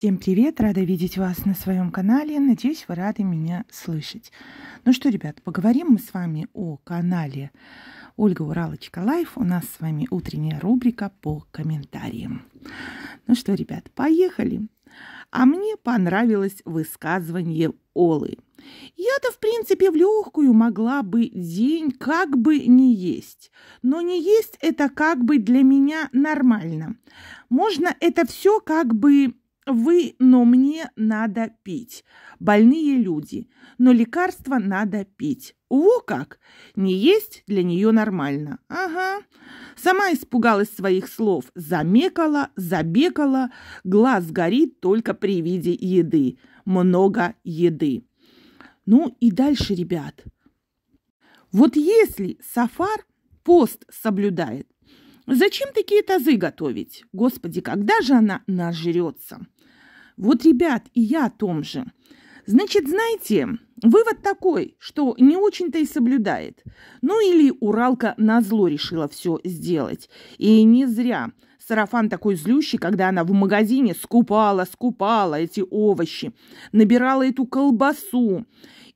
Всем привет! Рада видеть вас на своем канале. Надеюсь, вы рады меня слышать. Ну что, ребят, поговорим мы с вами о канале Ольга Уралочка Лайф. У нас с вами утренняя рубрика по комментариям. Ну что, ребят, поехали! А мне понравилось высказывание Олы. Я-то, в принципе, в легкую могла бы день как бы не есть. Но не есть это как бы для меня нормально. Можно это все как бы вы, но мне надо пить. Больные люди, но лекарства надо пить. Во как! Не есть для нее нормально. Ага. Сама испугалась своих слов. Замекала, забекала. Глаз горит только при виде еды. Много еды. Ну и дальше, ребят. Вот если Сафар пост соблюдает, зачем такие тазы готовить? Господи, когда же она нажрется? Вот, ребят, и я о том же. Значит, знаете, вывод такой, что не очень-то и соблюдает. Ну или Уралка назло решила все сделать. И не зря. Сарафан такой злющий, когда она в магазине скупала, скупала эти овощи, набирала эту колбасу.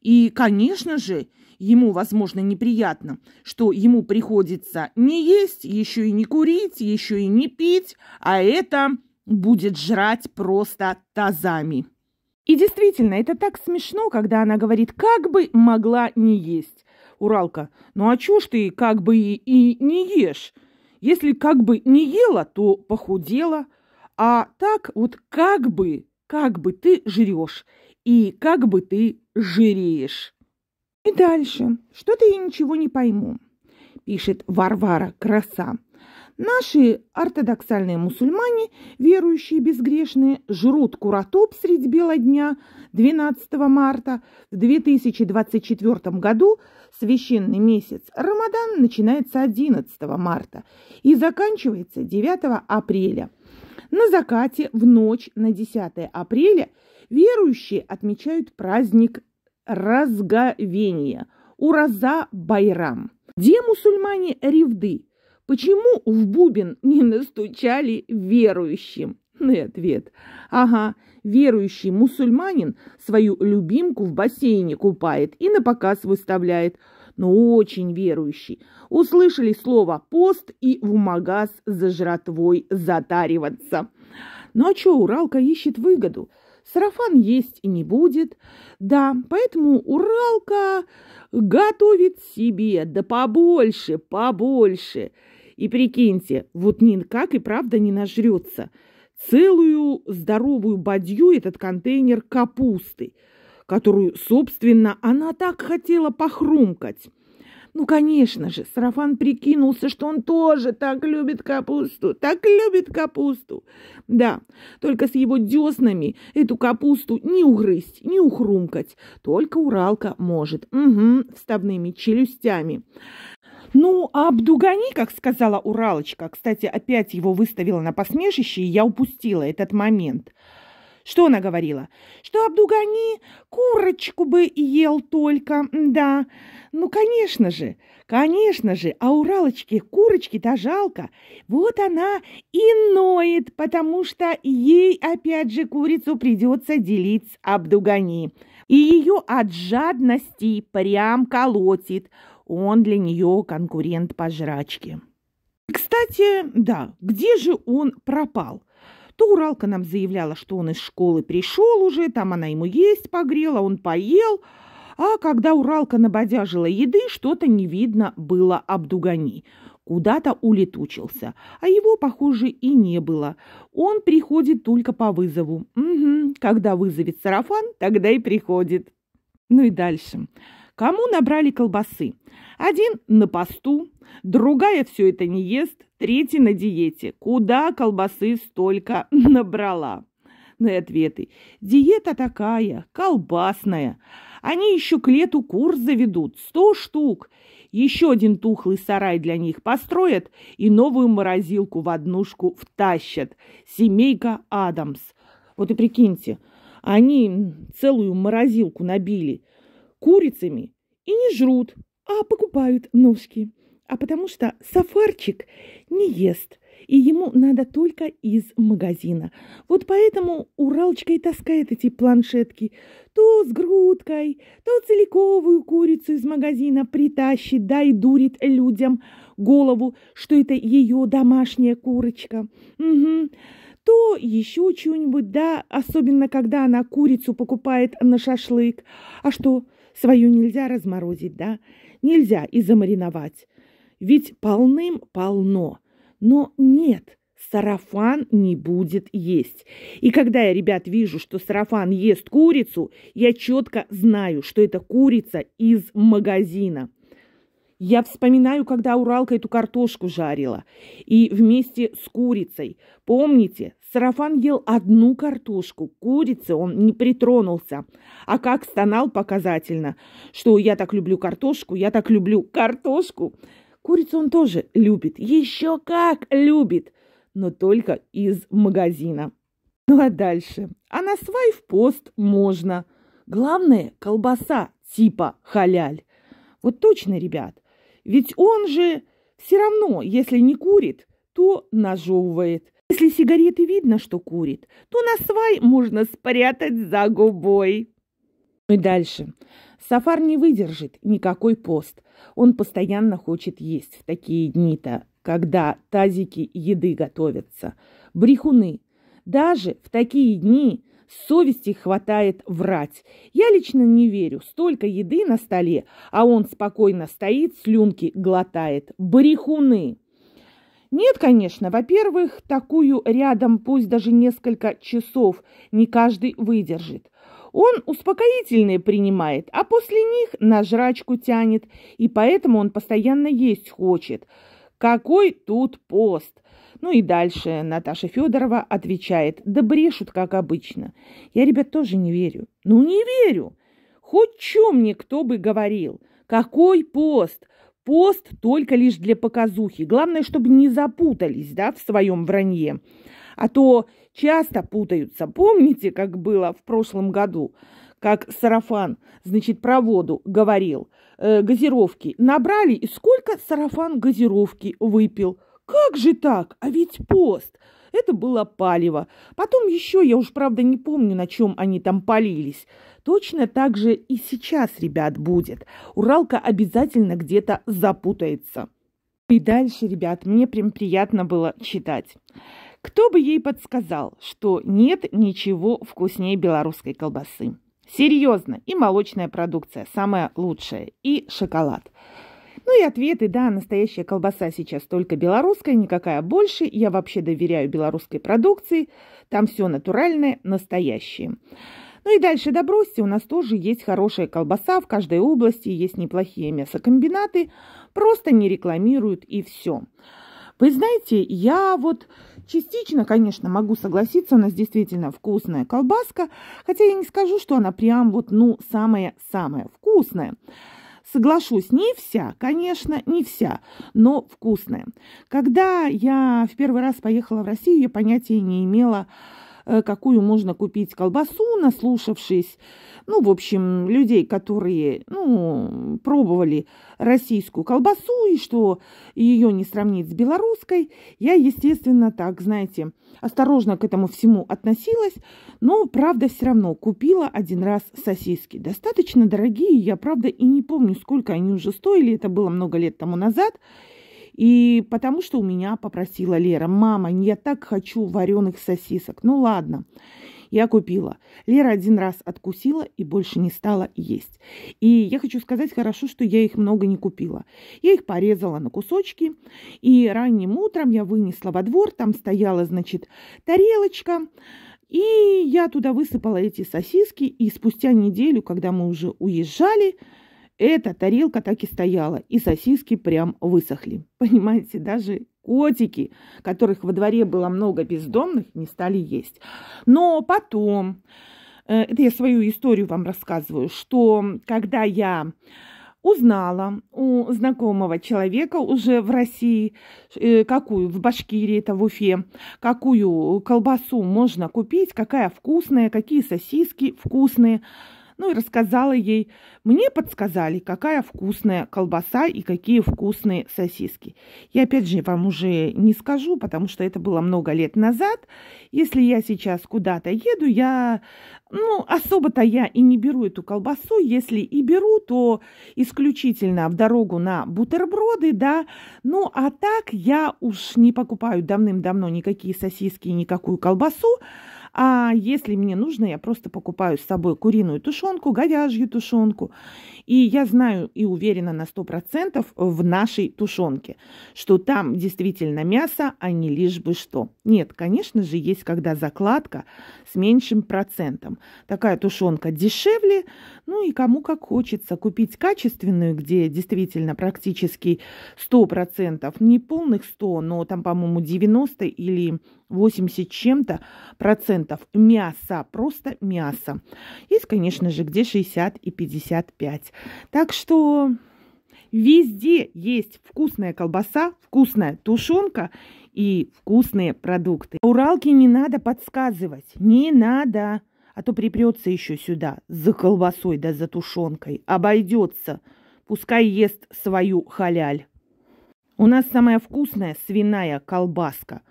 И, конечно же, ему, возможно, неприятно, что ему приходится не есть, еще и не курить, еще и не пить, а это будет жрать просто тазами. И действительно, это так смешно, когда она говорит «как бы могла не есть». Уралка, ну а чё ж ты как бы и, и не ешь? Если как бы не ела, то похудела. А так вот как бы, как бы ты жрешь и как бы ты жиреешь. И дальше. Что-то я ничего не пойму, пишет Варвара Краса. Наши ортодоксальные мусульмане, верующие безгрешные, жрут куратоп средь бела дня 12 марта. В 2024 году священный месяц Рамадан начинается 11 марта и заканчивается 9 апреля. На закате в ночь на 10 апреля верующие отмечают праздник разговения – Ураза Байрам, где мусульмане Ревды – Почему в бубен не настучали верующим? Ну и ответ. Ага, верующий мусульманин свою любимку в бассейне купает и на показ выставляет. Но очень верующий. Услышали слово «пост» и в магаз за жратвой затариваться. Ну а чё, Уралка ищет выгоду? Сарафан есть и не будет. Да, поэтому Уралка готовит себе, да побольше, побольше – и прикиньте, вот Нин как и правда не нажрется. Целую здоровую бадью этот контейнер капусты, которую, собственно, она так хотела похрумкать. Ну, конечно же, Сарафан прикинулся, что он тоже так любит капусту, так любит капусту. Да, только с его деснами эту капусту не угрызть, не ухрумкать. Только Уралка может. Угу, вставными челюстями. Ну, а обдугани, как сказала Уралочка, кстати, опять его выставила на посмешище, и я упустила этот момент. Что она говорила? Что обдугани курочку бы ел только, да. Ну, конечно же, конечно же, а Уралочке курочки-то жалко. Вот она и ноет, потому что ей опять же курицу придется делить с Абдугани. И ее от жадности прям колотит – он для нее конкурент по жрачке. кстати, да, где же он пропал? То Уралка нам заявляла, что он из школы пришел уже, там она ему есть погрела, он поел. А когда Уралка набодяжила еды, что-то не видно было Абдугани. Куда-то улетучился, а его, похоже, и не было. Он приходит только по вызову. Угу. Когда вызовет сарафан, тогда и приходит. Ну и дальше. Кому набрали колбасы? Один на посту, другая все это не ест, третий на диете. Куда колбасы столько набрала? Разные ну ответы. Диета такая, колбасная. Они еще к лету курс заведут, сто штук. Еще один тухлый сарай для них построят и новую морозилку в однушку втащат. Семейка Адамс. Вот и прикиньте, они целую морозилку набили курицами и не жрут, а покупают ножки. А потому что сафарчик не ест, и ему надо только из магазина. Вот поэтому Уралочка и таскает эти планшетки. То с грудкой, то целиковую курицу из магазина притащит, да и дурит людям голову, что это ее домашняя курочка. Угу. То еще что-нибудь, да, особенно когда она курицу покупает на шашлык. А что, Свою нельзя разморозить, да? Нельзя и замариновать. Ведь полным-полно. Но нет, сарафан не будет есть. И когда я, ребят, вижу, что сарафан ест курицу, я четко знаю, что это курица из магазина. Я вспоминаю, когда Уралка эту картошку жарила. И вместе с курицей. Помните, Сарафан ел одну картошку. Курицы он не притронулся. А как стонал показательно, что я так люблю картошку, я так люблю картошку. Курицу он тоже любит. Еще как любит. Но только из магазина. Ну а дальше? А на свай в пост можно. Главное, колбаса типа халяль. Вот точно, ребят. Ведь он же все равно, если не курит, то нажевывает. Если сигареты видно, что курит, то на свай можно спрятать за губой. Ну и дальше. Сафар не выдержит никакой пост. Он постоянно хочет есть в такие дни-то, когда тазики еды готовятся. Брехуны. Даже в такие дни Совести хватает врать. Я лично не верю. Столько еды на столе, а он спокойно стоит, слюнки глотает. Брехуны! Нет, конечно, во-первых, такую рядом пусть даже несколько часов не каждый выдержит. Он успокоительные принимает, а после них на жрачку тянет, и поэтому он постоянно есть хочет. Какой тут пост! Ну и дальше Наташа Федорова отвечает, да брешут, как обычно. Я, ребят, тоже не верю. Ну не верю. Хоть чем мне кто бы говорил. Какой пост? Пост только лишь для показухи. Главное, чтобы не запутались, да, в своем вранье. А то часто путаются. Помните, как было в прошлом году? как сарафан, значит, про воду говорил, э, газировки набрали, и сколько сарафан газировки выпил – как же так? А ведь пост! Это было палево. Потом еще, я уж правда не помню, на чем они там полились. Точно так же и сейчас, ребят, будет. Уралка обязательно где-то запутается. И дальше, ребят, мне прям приятно было читать. Кто бы ей подсказал, что нет ничего вкуснее белорусской колбасы? Серьезно, и молочная продукция самая лучшая, и шоколад. Ну и ответы, да, настоящая колбаса сейчас только белорусская, никакая больше. Я вообще доверяю белорусской продукции. Там все натуральное, настоящее. Ну и дальше до у нас тоже есть хорошая колбаса, в каждой области есть неплохие мясокомбинаты, просто не рекламируют и все. Вы знаете, я вот частично, конечно, могу согласиться, у нас действительно вкусная колбаска, хотя я не скажу, что она прям вот, ну, самая-самая вкусная. Соглашусь, не вся, конечно, не вся, но вкусная. Когда я в первый раз поехала в Россию, я понятия не имела, Э, какую можно купить колбасу, наслушавшись, ну, в общем, людей, которые, ну, пробовали российскую колбасу и что ее не сравнить с белорусской, я, естественно, так, знаете, осторожно к этому всему относилась, но, правда, все равно купила один раз сосиски. Достаточно дорогие, я, правда, и не помню, сколько они уже стоили, это было много лет тому назад, и потому что у меня попросила Лера, мама, я так хочу вареных сосисок. Ну ладно, я купила. Лера один раз откусила и больше не стала есть. И я хочу сказать, хорошо, что я их много не купила. Я их порезала на кусочки, и ранним утром я вынесла во двор, там стояла, значит, тарелочка, и я туда высыпала эти сосиски, и спустя неделю, когда мы уже уезжали, эта тарелка так и стояла, и сосиски прям высохли. Понимаете, даже котики, которых во дворе было много бездомных, не стали есть. Но потом, э, это я свою историю вам рассказываю, что когда я узнала у знакомого человека уже в России, э, какую, в Башкирии, это в Уфе, какую колбасу можно купить, какая вкусная, какие сосиски вкусные – ну и рассказала ей. Мне подсказали, какая вкусная колбаса и какие вкусные сосиски. Я опять же вам уже не скажу, потому что это было много лет назад. Если я сейчас куда-то еду, я, ну, особо-то я и не беру эту колбасу. Если и беру, то исключительно в дорогу на бутерброды, да. Ну, а так я уж не покупаю давным-давно никакие сосиски и никакую колбасу. А если мне нужно, я просто покупаю с собой куриную тушенку, говяжью тушенку и я знаю и уверена на 100% в нашей тушенке, что там действительно мясо, а не лишь бы что. Нет, конечно же, есть когда закладка с меньшим процентом. Такая тушенка дешевле, ну и кому как хочется купить качественную, где действительно практически 100%, не полных 100, но там, по-моему, 90 или 80 чем-то процентов мяса, просто мяса. Есть, конечно же, где 60 и 55 есть. Так что везде есть вкусная колбаса, вкусная тушенка и вкусные продукты. Уралке не надо подсказывать, не надо, а то припрется еще сюда за колбасой да за тушенкой, обойдется, пускай ест свою халяль. У нас самая вкусная свиная колбаска.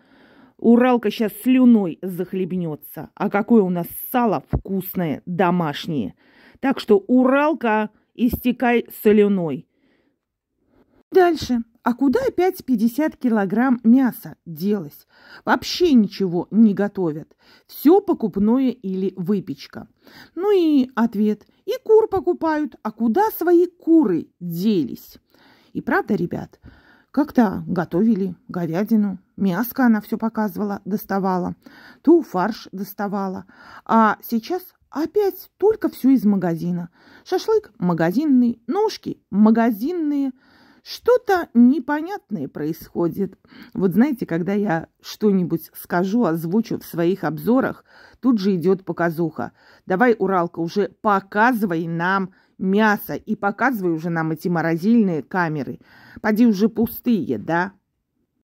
Уралка сейчас слюной захлебнется. А какое у нас сало вкусное, домашнее. Так что Уралка истекай соленой. Дальше. А куда опять 50 килограмм мяса делось? Вообще ничего не готовят. Все покупное или выпечка. Ну и ответ. И кур покупают. А куда свои куры делись? И правда, ребят, как-то готовили говядину, мяско она все показывала, доставала, ту фарш доставала. А сейчас Опять только все из магазина. Шашлык магазинный, ножки магазинные. Что-то непонятное происходит. Вот знаете, когда я что-нибудь скажу, озвучу в своих обзорах, тут же идет показуха. Давай, Уралка, уже показывай нам мясо и показывай уже нам эти морозильные камеры. Поди уже пустые, да?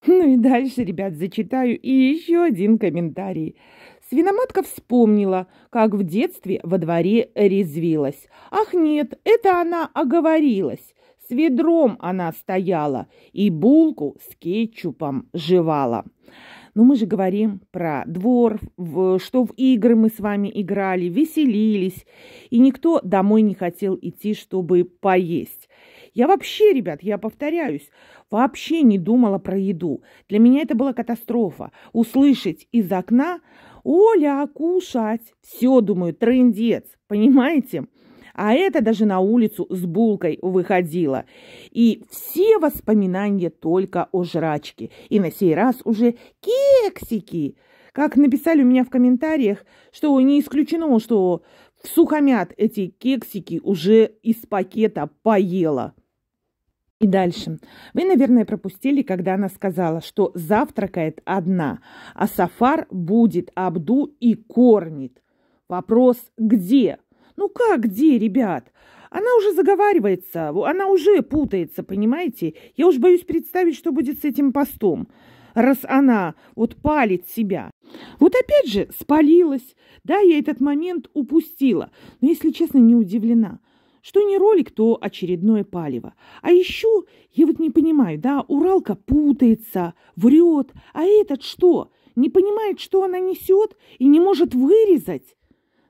Ну и дальше, ребят, зачитаю и еще один комментарий. Свиноматка вспомнила, как в детстве во дворе резвилась. Ах нет, это она оговорилась. С ведром она стояла и булку с кетчупом жевала. Но ну, мы же говорим про двор, в, что в игры мы с вами играли, веселились, и никто домой не хотел идти, чтобы поесть. Я вообще, ребят, я повторяюсь, вообще не думала про еду. Для меня это была катастрофа. Услышать из окна Оля, кушать? Все, думаю, трендец, понимаете? А это даже на улицу с булкой выходила. И все воспоминания только о жрачке. И на сей раз уже кексики. Как написали у меня в комментариях, что не исключено, что в сухомят эти кексики уже из пакета поела. И дальше. Вы, наверное, пропустили, когда она сказала, что завтракает одна, а Сафар будет Абду и кормит. Вопрос «где?» Ну как «где, ребят?» Она уже заговаривается, она уже путается, понимаете? Я уж боюсь представить, что будет с этим постом, раз она вот палит себя. Вот опять же спалилась, да, я этот момент упустила, но, если честно, не удивлена – что не ролик, то очередное палево. А еще, я вот не понимаю, да, Уралка путается, врет, а этот что? Не понимает, что она несет и не может вырезать?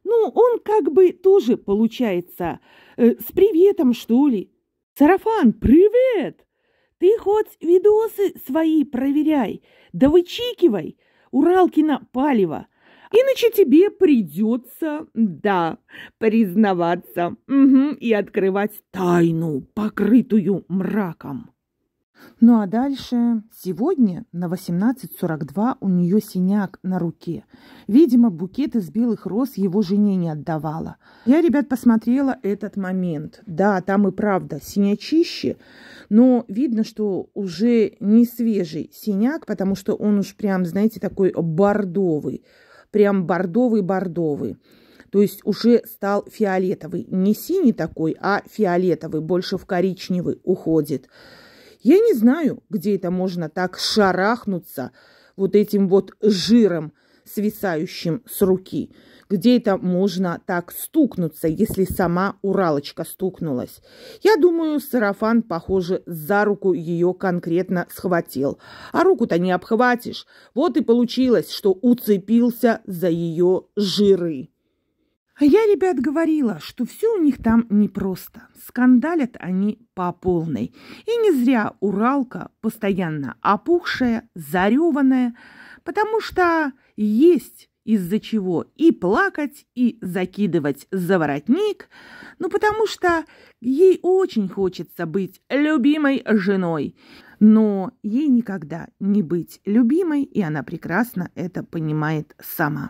Ну, он как бы тоже, получается, э, с приветом, что ли. Сарафан, привет! Ты хоть видосы свои проверяй, да вычикивай, Уралкина палево. Иначе тебе придется, да, признаваться угу, и открывать тайну, покрытую мраком. Ну а дальше, сегодня на 18.42 у нее синяк на руке. Видимо, букет из белых роз его жене не отдавала. Я, ребят, посмотрела этот момент. Да, там и правда синячище, но видно, что уже не свежий синяк, потому что он уж прям, знаете, такой бордовый прям бордовый-бордовый. То есть уже стал фиолетовый. Не синий такой, а фиолетовый, больше в коричневый уходит. Я не знаю, где это можно так шарахнуться вот этим вот жиром – свисающим с руки. Где это можно так стукнуться, если сама Уралочка стукнулась? Я думаю, сарафан, похоже, за руку ее конкретно схватил. А руку-то не обхватишь. Вот и получилось, что уцепился за ее жиры. А я, ребят, говорила, что все у них там непросто. Скандалят они по полной. И не зря Уралка постоянно опухшая, зареванная, потому что есть из-за чего и плакать, и закидывать за воротник, ну потому что ей очень хочется быть любимой женой. Но ей никогда не быть любимой, и она прекрасно это понимает сама.